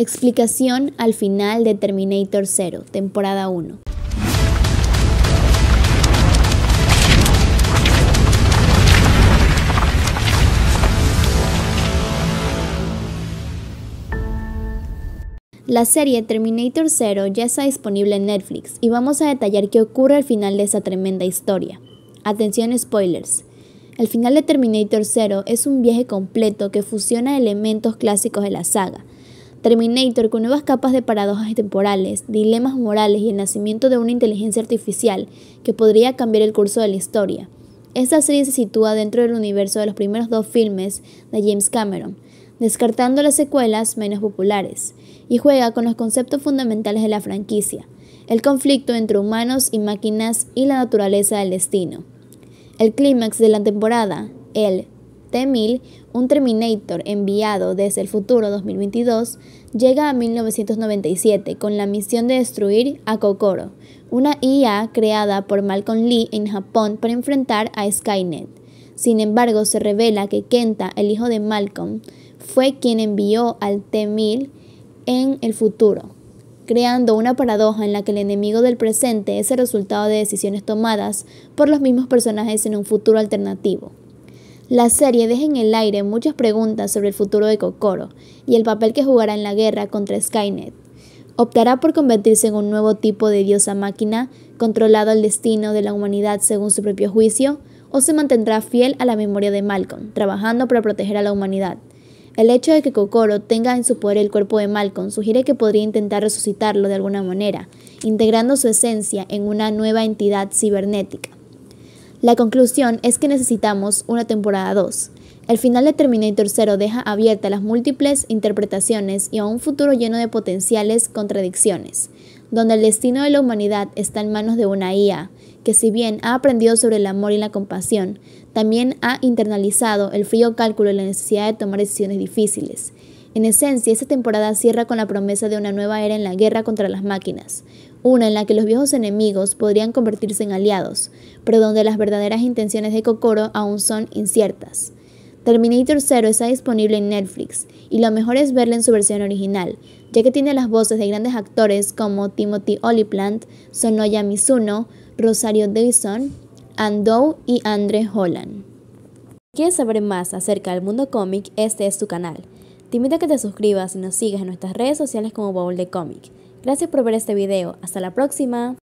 Explicación al final de Terminator 0, temporada 1. La serie Terminator 0 ya está disponible en Netflix y vamos a detallar qué ocurre al final de esa tremenda historia. Atención spoilers. El final de Terminator Zero es un viaje completo que fusiona elementos clásicos de la saga, Terminator con nuevas capas de paradojas temporales, dilemas morales y el nacimiento de una inteligencia artificial que podría cambiar el curso de la historia. Esta serie se sitúa dentro del universo de los primeros dos filmes de James Cameron, descartando las secuelas menos populares, y juega con los conceptos fundamentales de la franquicia, el conflicto entre humanos y máquinas y la naturaleza del destino. El clímax de la temporada, el T-1000, un Terminator enviado desde el futuro 2022, llega a 1997 con la misión de destruir a Kokoro, una IA creada por Malcolm Lee en Japón para enfrentar a Skynet. Sin embargo, se revela que Kenta, el hijo de Malcolm, fue quien envió al T-1000 en el futuro, creando una paradoja en la que el enemigo del presente es el resultado de decisiones tomadas por los mismos personajes en un futuro alternativo. La serie deja en el aire muchas preguntas sobre el futuro de Kokoro y el papel que jugará en la guerra contra Skynet. ¿Optará por convertirse en un nuevo tipo de diosa máquina, controlado al destino de la humanidad según su propio juicio? ¿O se mantendrá fiel a la memoria de Malcolm, trabajando para proteger a la humanidad? El hecho de que Kokoro tenga en su poder el cuerpo de Malcolm sugiere que podría intentar resucitarlo de alguna manera, integrando su esencia en una nueva entidad cibernética. La conclusión es que necesitamos una temporada 2. El final de Terminator 0 deja abiertas las múltiples interpretaciones y a un futuro lleno de potenciales contradicciones, donde el destino de la humanidad está en manos de una IA, que si bien ha aprendido sobre el amor y la compasión, también ha internalizado el frío cálculo y la necesidad de tomar decisiones difíciles. En esencia, esta temporada cierra con la promesa de una nueva era en la guerra contra las máquinas, una en la que los viejos enemigos podrían convertirse en aliados, pero donde las verdaderas intenciones de Kokoro aún son inciertas. Terminator 0 está disponible en Netflix y lo mejor es verla en su versión original, ya que tiene las voces de grandes actores como Timothy Oliplant, Sonoya Mizuno, Rosario Dawson, Andou y Andre Holland. quieres saber más acerca del mundo cómic, este es tu canal. Te invito a que te suscribas y nos sigas en nuestras redes sociales como Bowl de Cómic. Gracias por ver este video. Hasta la próxima.